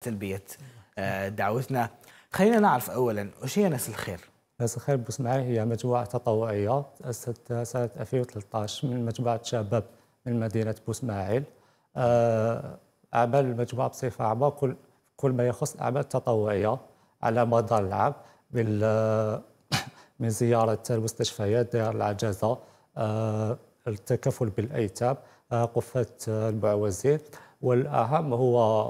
تلبية آه، دعوتنا خلينا نعرف اولا وش هي ناس الخير ناس الخير بسمعي هي مجموعة تطوعية تأسست سنة 2013 من مجموعة شباب من مدينة بوسماعيل آه، أعمال المجموعة بصفة عامة كل كل ما يخص الأعمال التطوعية على مدار العام من من زيارة المستشفيات دار العجزة آه، التكفل بالأيتام قفة المعوزين والأهم هو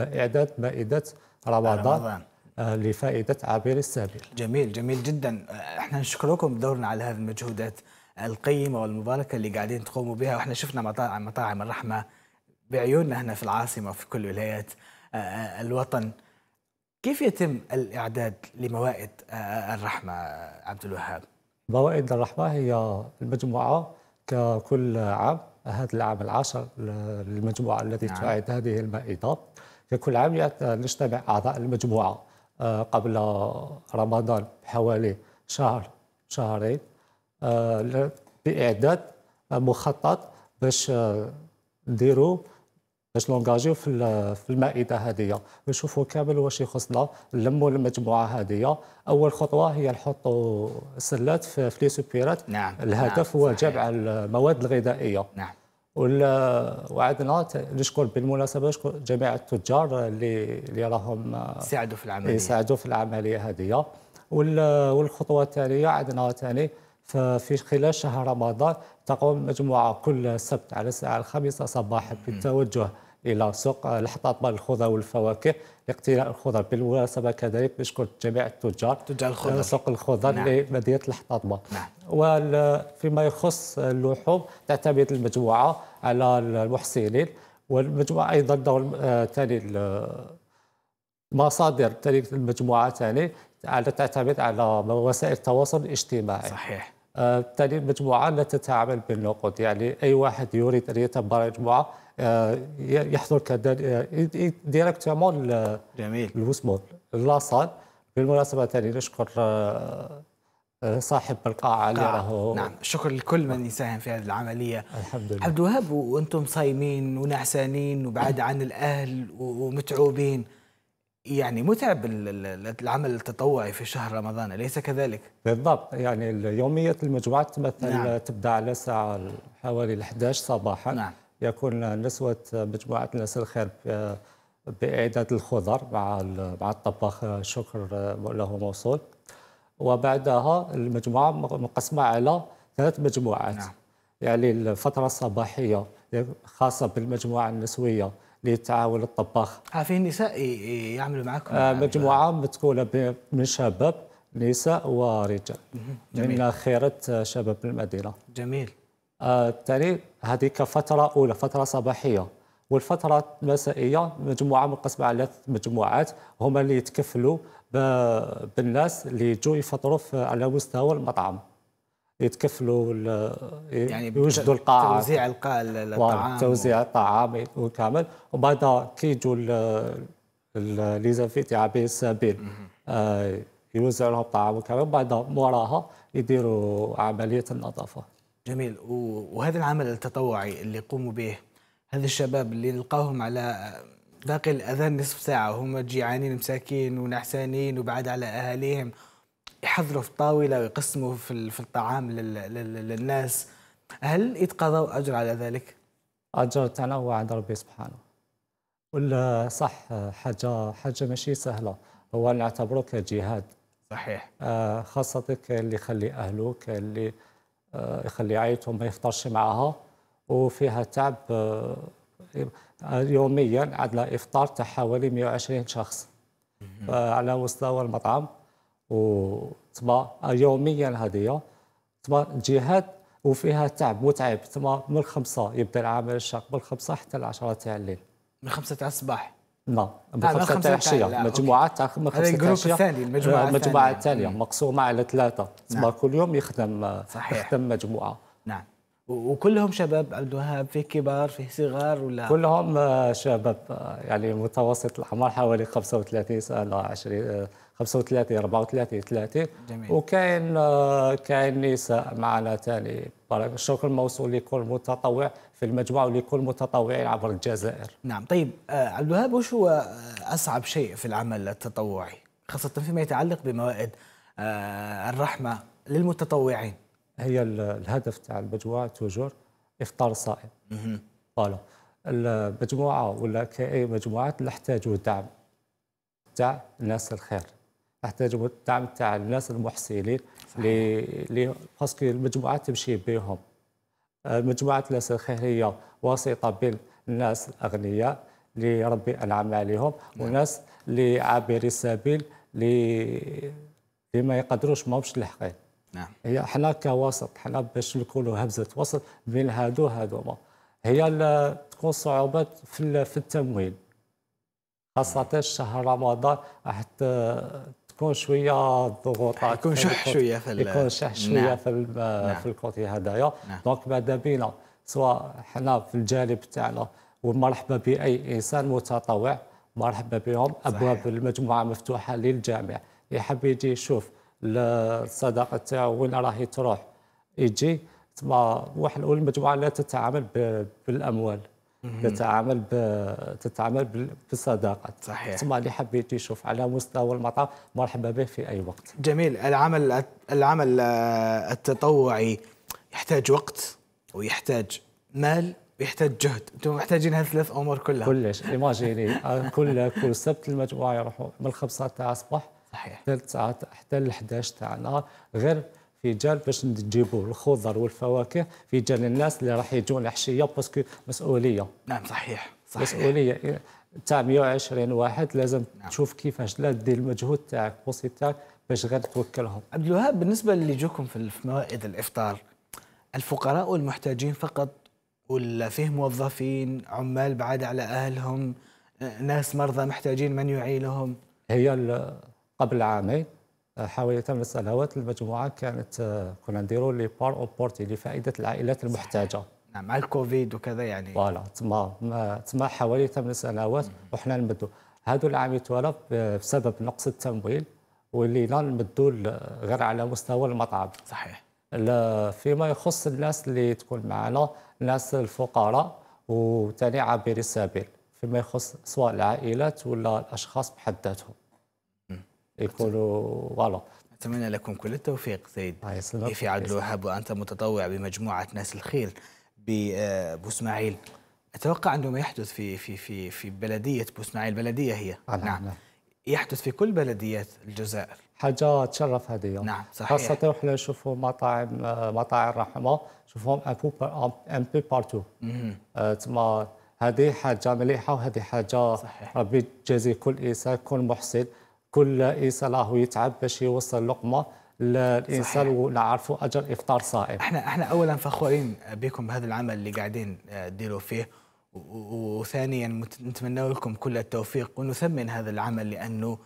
إعداد مائدة رمضان, رمضان. آه، لفائدة عابر السبيل جميل جميل جدا آه، احنا نشكركم دورنا على هذه المجهودات القيمة والمباركة اللي قاعدين تقوموا بها واحنا شفنا مطاعم مطاعم الرحمة بعيوننا هنا في العاصمة وفي كل ولايات آه، الوطن كيف يتم الإعداد لموائد الرحمة عبد الوهاب؟ موائد الرحمة هي المجموعة ككل عام هذا العام العاشر للمجموعة التي تعد نعم. تعيد هذه المائدة ككل عام نجتمع أعضاء المجموعة آه، قبل رمضان بحوالي شهر شهرين آه، بإعداد آه، مخطط باش نديروا باش نونجاجيو في في المائده هذه نشوفوا كامل واش يخصنا نلموا المجموعه هذه اول خطوه هي نحطوا سلات في لي سوبيرات نعم. الهدف نعم. هو جمع المواد الغذائيه نعم وعندنا نشكر بالمناسبه نشكر جميع التجار اللي اللي راهم آه، ساعدوا في العمليه إيه، ساعدوا في العمليه هذه والخطوه الثانيه عندنا ثاني يعني، ففي خلال شهر رمضان تقوم مجموعه كل سبت على الساعه الخامسه صباحا بالتوجه الى سوق الحطاطه الخضر والفواكه لاقتناء الخضر بالمناسبه كذلك نشكر جميع التجار تجار الخضر آه، سوق الخضر نعم. لمدينه الحطاطمه نعم. وفيما يخص اللحوم تعتمد المجموعه على المحسنين والمجموعه ايضا دور ثاني آه، مصادر تاريخ المجموعه ثاني تعتمد على وسائل التواصل الاجتماعي صحيح بالتالي المجموعة لا تتعامل بالنقود يعني أي واحد يريد أن يتبع مجموعة آه، يحضر كذلك آه، جميل الوسمون لاصال بالمناسبة تاني نشكر آه، صاحب القاعة اللي راهو نعم الشكر لكل من يساهم في هذه العملية الحمد لله عبد الوهاب وأنتم صايمين ونعسانين وبعد عن الأهل ومتعوبين يعني متعب العمل التطوعي في شهر رمضان أليس كذلك؟ بالضبط يعني يومية المجموعة تمثل نعم. تبدأ على الساعة حوالي 11 صباحا نعم. يكون نسوة مجموعة ناس الخير بإعداد الخضر مع مع الطباخ شكر له موصول وبعدها المجموعة مقسمة على ثلاث مجموعات نعم. يعني الفترة الصباحية خاصة بالمجموعة النسوية للتعاون الطباخ في النساء يعملوا معكم آه مجموعه متكونه من شباب نساء ورجال جميل. من خيرة شباب المدينه جميل آه هذه كفتره اولى فتره صباحيه والفترة المسائية مجموعة مقسمة على ثلاث مجموعات هما اللي يتكفلوا بالناس اللي يجوا يفطروا على مستوى المطعم. يتكفلوا يعني يوجدوا القاعه توزيع القاع الطعام توزيع الطعام وكامل وبعد كيجوا لي زانفيتي عبي السبيل آه، يوزعوا لهم الطعام كامل وبعد موراها يديروا عمليه النظافه جميل وهذا العمل التطوعي اللي يقوموا به هذا الشباب اللي نلقاهم على باقي الاذان نصف ساعه هم جيعانين مساكين ونحسانين وبعد على اهاليهم يحضروا في الطاولة ويقسموا في, في الطعام للناس هل يتقاضوا أجر على ذلك؟ أجر هو عند ربي سبحانه ولا صح حاجة حاجة ماشي سهلة هو نعتبره كجهاد صحيح آه، خاصة اللي يخلي أهله اللي آه، يخلي عائلته ما يفطرش معها وفيها تعب آه، يوميا عندنا إفطار تاع حوالي 120 شخص على مستوى المطعم و تما آه، يوميا هذه تما جهاد وفيها تعب متعب تما من الخمسه يبدا العمل الشاق من الخمسه حتى العشرة تاع الليل من خمسة تاع الصباح نعم من خمسة تاع العشيه مجموعه تاع من خمسة تاع العشيه الثاني المجموعه آه، الثانيه المجموعه الثانيه مقسومه على ثلاثه تما نعم. كل يوم يخدم صحيح. يخدم مجموعه نعم وكلهم شباب عبد الوهاب في كبار في صغار ولا كلهم شباب يعني متوسط الاعمار حوالي 35 سنه 20 35 34 30 جميل وكاين كاين نساء معنا ثاني الشكر موصول لكل متطوع في المجموعه ولكل متطوعين عبر الجزائر نعم طيب عبد آه، الوهاب وش هو آه، اصعب شيء في العمل التطوعي خاصه فيما يتعلق بموائد آه، الرحمه للمتطوعين هي الهدف تاع المجموعه توجور افطار صائم فوالا المجموعه ولا كاي مجموعات نحتاجوا دعم تاع الناس الخير نحتاجوا الدعم تاع الناس المحسنين اللي باسكو المجموعات تمشي بهم مجموعات الناس الخير هي واسطه بين الناس الاغنياء اللي ربي انعم عليهم نعم. والناس اللي عابري السبيل اللي ما يقدروش ماهمش لحقين نعم هي حنا كوسط حنا باش نكونوا هبزه وسط بين هادو هادوما هي اللي تكون صعوبات في في التمويل خاصة شهر رمضان راح تكون شوية ضغوطات آه، يكون شح شوية في يكون شح شوية نعم. في نعم. في الكوتي هذايا نعم. دونك ماذا بينا سواء حنا في الجانب تاعنا ومرحبا بأي إنسان متطوع مرحبا بهم أبواب المجموعة مفتوحة للجميع اللي يحب يجي يشوف الصداقه تاعو وين راهي تروح يجي تما واحد مجموعه لا تتعامل بالاموال تتعامل تتعامل بالصداقه صحيح تسمى اللي حبيت يشوف على مستوى المطار مرحبا به في اي وقت جميل العمل العمل آه، التطوعي يحتاج وقت ويحتاج مال ويحتاج جهد انتم محتاجين هالثلاث امور كلها كلش ايماجيني آه، كل كل سبت المجموعه يروحوا من الخمسه تاع الصباح صحيح ساعات حتى ل 11 تاعنا غير في جال باش نجيبوا الخضر والفواكه في جال الناس اللي راح يجون عشيه باسكو مسؤوليه نعم صحيح صحيح مسؤوليه تاع 120 واحد لازم نعم. تشوف كيفاش لا دير المجهود تاعك بوسي تاعك باش غير توكلهم عبد الوهاب بالنسبه اللي جوكم في موائد الافطار الفقراء والمحتاجين فقط ولا فيه موظفين عمال بعاد على اهلهم ناس مرضى محتاجين من يعيلهم هي قبل عامين حوالي ثمان سنوات المجموعه كانت آه، كنا نديروا لي بار او بورتي لفائده العائلات المحتاجه نعم مع الكوفيد وكذا يعني فوالا تما تما حوالي 8 سنوات وحنا نمدوا هادو العام توالا بسبب نقص التمويل ولينا نمدوا غير على مستوى المطعم صحيح فيما يخص الناس اللي تكون معنا الناس الفقراء وثاني عابري السبيل فيما يخص سواء العائلات ولا الاشخاص بحد ذاتهم يكونوا فوالا أتمنى لكم كل التوفيق سيد في عبد الوهاب وأنت متطوع بمجموعة ناس الخير اسماعيل آه، أتوقع أنه ما يحدث في في في في بلدية اسماعيل بلدية هي نعم،, نعم. نعم يحدث في كل بلديات الجزائر حاجة تشرف هذه نعم صحيح خاصة احنا نشوفوا مطاعم آه، مطاعم الرحمة نشوفهم ان بو ان بو بارتو تما هذه حاجة مليحة وهذه حاجة صحيح. ربي يجازي كل إنسان كل محسن كل انسان راهو يتعب باش يوصل لقمه للانسان ونعرفوا اجر افطار صائم احنا احنا اولا فخورين بكم بهذا العمل اللي قاعدين تديروا آه، فيه وثانيا نتمنى لكم كل التوفيق ونثمن هذا العمل لانه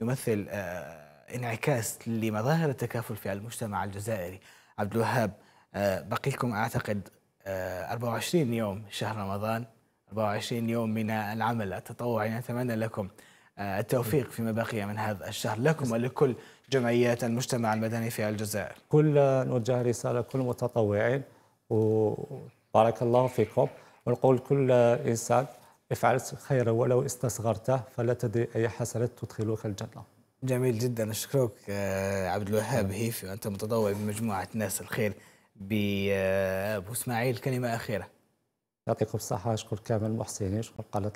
يمثل آه، انعكاس لمظاهر التكافل في المجتمع الجزائري عبد الوهاب آه، بقي لكم اعتقد 24 يوم شهر رمضان 24 يوم من العمل التطوعي نتمنى لكم آه، التوفيق فيما بقي من هذا الشهر لكم ولكل جمعيات المجتمع المدني في الجزائر كل نوجه رسالة كل متطوعين وبارك الله فيكم ونقول كل إنسان افعلت خيرا ولو استصغرته فلا تدري أي حسنة تدخلك الجنة جميل جدا أشكرك آه، عبد الوهاب هيفي وأنت متطوع بمجموعة ناس الخير بأبو آه، إسماعيل كلمة أخيرة يعطيكم الصحة نشكر كامل المحسنين نشكر قناة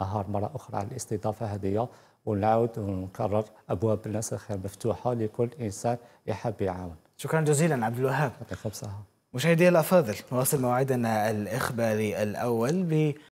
نهار مرة أخرى على الاستضافة هذه ونعاود ونكرر أبواب الناس الخير مفتوحة لكل إنسان يحب يعاون شكرا جزيلا عبد الوهاب يعطيكم الصحة مشاهدي الأفاضل نواصل موعدنا الإخباري الأول ب